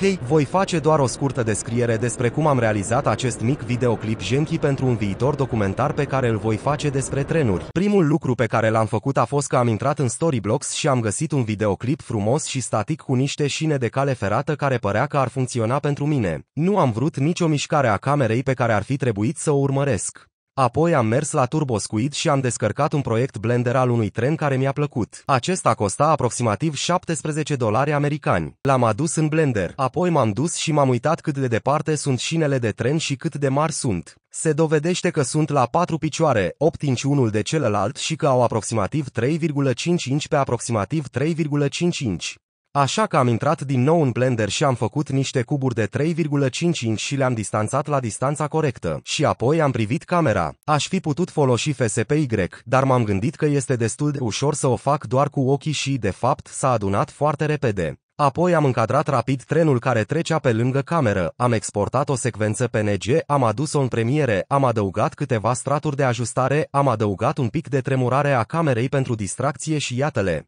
Hei, voi face doar o scurtă descriere despre cum am realizat acest mic videoclip Genki pentru un viitor documentar pe care îl voi face despre trenuri. Primul lucru pe care l-am făcut a fost că am intrat în Storyblocks și am găsit un videoclip frumos și static cu niște șine de cale ferată care părea că ar funcționa pentru mine. Nu am vrut nicio mișcare a camerei pe care ar fi trebuit să o urmăresc. Apoi am mers la TurboSquid și am descărcat un proiect Blender al unui tren care mi-a plăcut. Acesta costa aproximativ 17 dolari americani. L-am adus în Blender. Apoi m-am dus și m-am uitat cât de departe sunt șinele de tren și cât de mari sunt. Se dovedește că sunt la 4 picioare, 8 inci unul de celălalt și că au aproximativ 3,5 inci pe aproximativ 3,5 inci. Așa că am intrat din nou în blender și am făcut niște cuburi de 3,5 inch și le-am distanțat la distanța corectă. Și apoi am privit camera. Aș fi putut folosi FSPY, dar m-am gândit că este destul de ușor să o fac doar cu ochii și, de fapt, s-a adunat foarte repede. Apoi am încadrat rapid trenul care trecea pe lângă cameră, am exportat o secvență PNG, am adus-o în premiere, am adăugat câteva straturi de ajustare, am adăugat un pic de tremurare a camerei pentru distracție și iată-le.